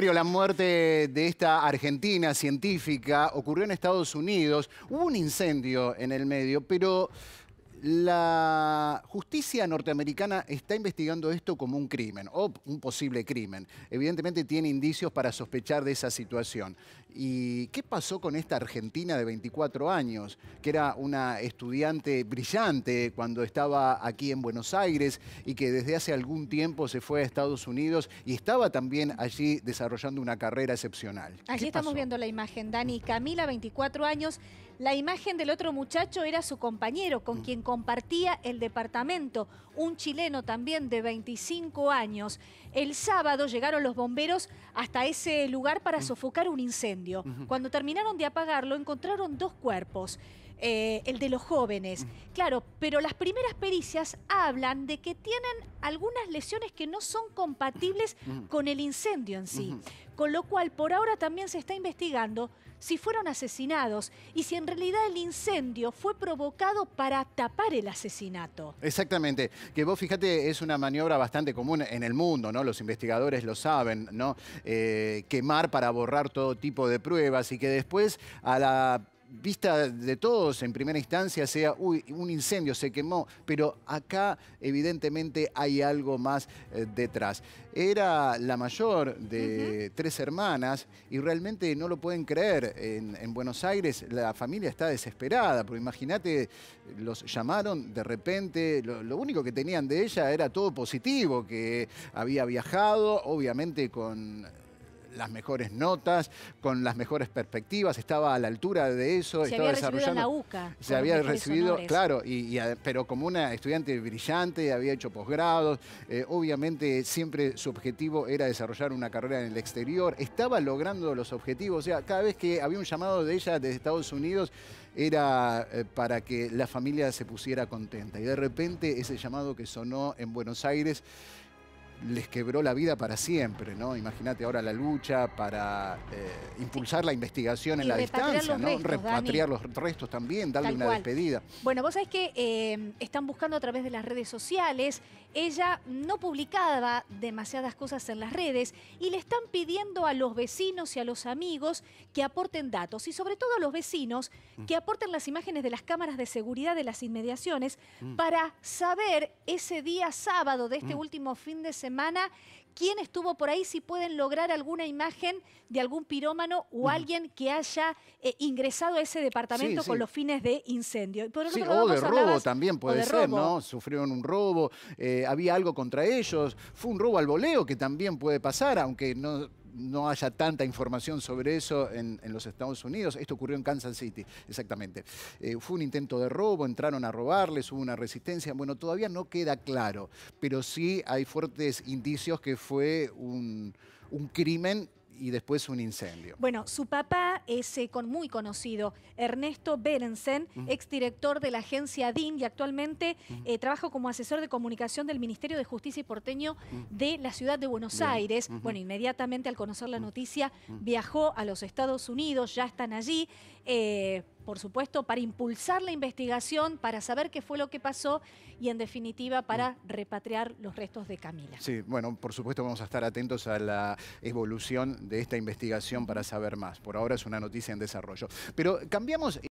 la muerte de esta argentina científica ocurrió en Estados Unidos. Hubo un incendio en el medio, pero la justicia norteamericana está investigando esto como un crimen o un posible crimen. Evidentemente tiene indicios para sospechar de esa situación. ¿Y qué pasó con esta argentina de 24 años, que era una estudiante brillante cuando estaba aquí en Buenos Aires y que desde hace algún tiempo se fue a Estados Unidos y estaba también allí desarrollando una carrera excepcional? Aquí estamos viendo la imagen, Dani. Camila, 24 años la imagen del otro muchacho era su compañero, con mm. quien compartía el departamento, un chileno también de 25 años. El sábado llegaron los bomberos hasta ese lugar para mm. sofocar un incendio. Cuando terminaron de apagarlo, encontraron dos cuerpos. Eh, el de los jóvenes. Claro, pero las primeras pericias hablan de que tienen algunas lesiones que no son compatibles con el incendio en sí. Con lo cual, por ahora también se está investigando si fueron asesinados y si en realidad el incendio fue provocado para tapar el asesinato. Exactamente, que vos fíjate, es una maniobra bastante común en el mundo, ¿no? Los investigadores lo saben, ¿no? Eh, quemar para borrar todo tipo de pruebas y que después a la vista de todos en primera instancia sea, uy, un incendio se quemó, pero acá evidentemente hay algo más eh, detrás. Era la mayor de tres hermanas y realmente no lo pueden creer. En, Buenos Aires la familia está desesperada, porque imagínate, los llamaron de repente, lo único que tenían de ella era todo positivo, que había viajado, obviamente con las mejores notas, con las mejores perspectivas, estaba a la altura de eso. Se estaba había desarrollando, Se había recibido, claro, y, pero como una estudiante brillante, había hecho posgrados, eh, obviamente siempre su objetivo era desarrollar una carrera en el exterior, estaba logrando los objetivos, o sea, cada vez que había un llamado de ella desde Estados Unidos, era eh, para que la familia se pusiera contenta. Y de repente ese llamado que sonó en Buenos Aires les quebró la vida para siempre, ¿no? Imagínate ahora la lucha para eh, impulsar la investigación en la distancia, ¿no? repatriar los restos también, darle una despedida. Bueno, vos sabés que eh, están buscando a través de las redes sociales. Ella no publicaba demasiadas cosas en las redes y le están pidiendo a los vecinos y a los amigos que aporten datos y sobre todo a los vecinos mm. que aporten las imágenes de las cámaras de seguridad de las inmediaciones mm. para saber ese día sábado de este mm. último fin de semana ¿Quién estuvo por ahí? Si pueden lograr alguna imagen de algún pirómano o alguien que haya eh, ingresado a ese departamento con los fines de incendio. o de robo también puede ser, ¿no? Sufrieron un robo, eh, había algo contra ellos, fue un robo al voleo que también puede pasar, aunque no no haya tanta información sobre eso en, los Estados Unidos. Esto ocurrió en Kansas City, exactamente. Eh, fue un intento de robo, entraron a robarles, hubo una resistencia. Bueno, todavía no queda claro, pero sí hay fuertes indicios que fue un, un crimen y después un incendio. Bueno, su papá es eh, con, muy conocido, Ernesto Berensen, exdirector de la agencia DIN y actualmente eh, trabaja como asesor de comunicación del Ministerio de Justicia y Porteño de la ciudad de Buenos Aires. Bueno, inmediatamente al conocer la noticia viajó a los Estados Unidos, ya están allí. Eh, por supuesto, para impulsar la investigación, para saber qué fue lo que pasó y, en definitiva, para mm. repatriar los restos de Camila. Sí, bueno, por supuesto vamos a estar atentos a la evolución de esta investigación para saber más. Por ahora es una noticia en desarrollo. Pero cambiamos...